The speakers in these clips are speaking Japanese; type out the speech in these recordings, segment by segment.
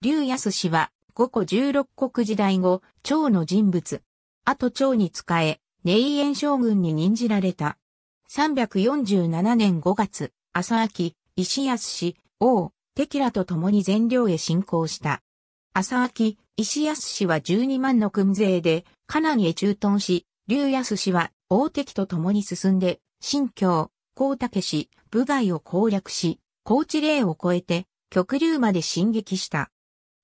劉康氏は、五個十六国時代後、趙の人物。あと趙に仕え、寧遠将軍に任じられた。347年5月、朝秋、石安氏、王、テキラと共に全領へ侵攻した。朝秋、石安氏は12万の軍勢で、カナンへ駐屯し、劉康氏は、王敵と共に進んで、新疆、高武氏、部外を攻略し、高知霊を越えて、極流まで進撃した。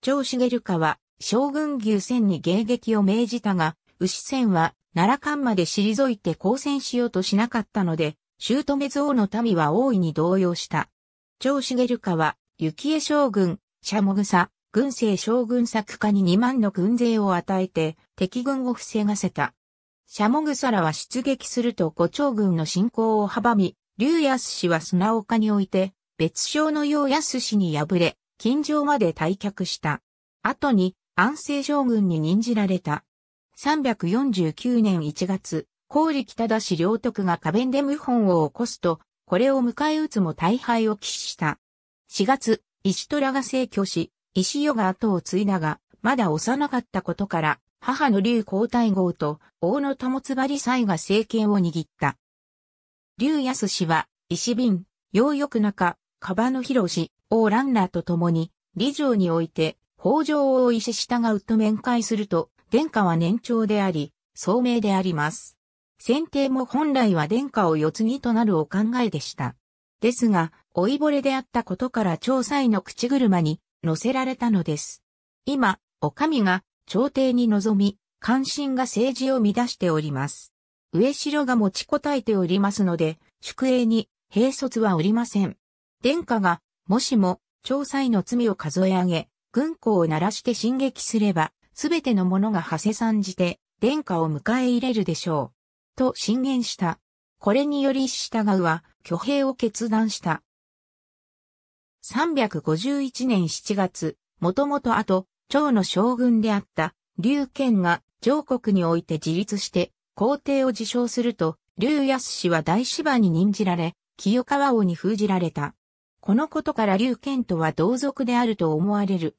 長茂隆は将軍牛仙に迎撃を命じたが、牛戦は奈良間まで退いて交戦しようとしなかったので、姑像の民は大いに動揺した。長茂隆は、幸恵将軍、シャモグサ、軍政将軍作家に2万の軍勢を与えて、敵軍を防がせた。シャモグサらは出撃すると五長軍の進攻を阻み、竜安氏は砂岡において、別称のう安氏に敗れ、近城まで退却した。後に安政将軍に任じられた。349年1月、高力正氏領徳が花弁で謀反を起こすと、これを迎え撃つも大敗を喫した。4月、石虎が逝去し、石代が後を継いだが、まだ幼かったことから、母の竜皇太后と大野友津張祭が政権を握った。竜安氏は、石瓶、洋翼中、カバヒ広氏、うランナーと共に、李城において、北条を石従うと面会すると、殿下は年長であり、聡明であります。選定も本来は殿下を世継ぎとなるお考えでした。ですが、老いぼれであったことから調査員の口車に乗せられたのです。今、お上が朝廷に臨み、関心が政治を乱しております。上城が持ちこたえておりますので、宿営に、兵卒はおりません。殿下がもしも、調査の罪を数え上げ、軍港を鳴らして進撃すれば、すべての者が馳せ参じて、殿下を迎え入れるでしょう。と進言した。これにより従うは、挙兵を決断した。351年7月、もともと後、長の将軍であった、劉賢が、上国において自立して、皇帝を自称すると、劉康氏は大芝に任じられ、清川王に封じられた。このことから劉賢とは同族であると思われる。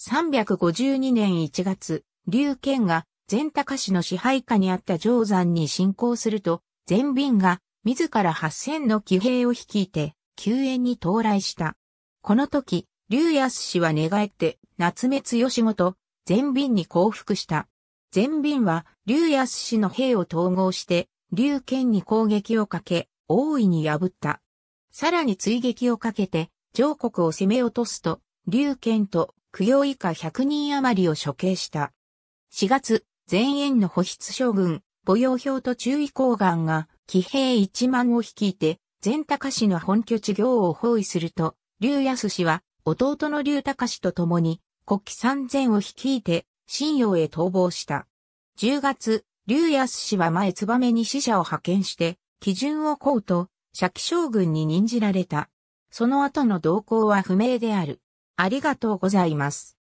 352年1月、劉賢が全高氏の支配下にあった定山に侵攻すると、全便が自ら8000の騎兵を率いて、救援に到来した。この時、劉康氏は寝返って、夏目強しごと、全便に降伏した。全便は、劉康氏の兵を統合して、劉賢に攻撃をかけ、大いに破った。さらに追撃をかけて、上国を攻め落とすと、劉剣と供養以下100人余りを処刑した。4月、前縁の保筆将軍、母用表と中尉公願が、騎兵1万を率いて、全高氏の本拠地行を包囲すると、劉康氏は、弟の劉高氏と共に、国旗三千を率いて、新洋へ逃亡した。10月、劉康氏は前燕に使者を派遣して、基準を請うと、釈将軍に任じられた。その後の動向は不明である。ありがとうございます。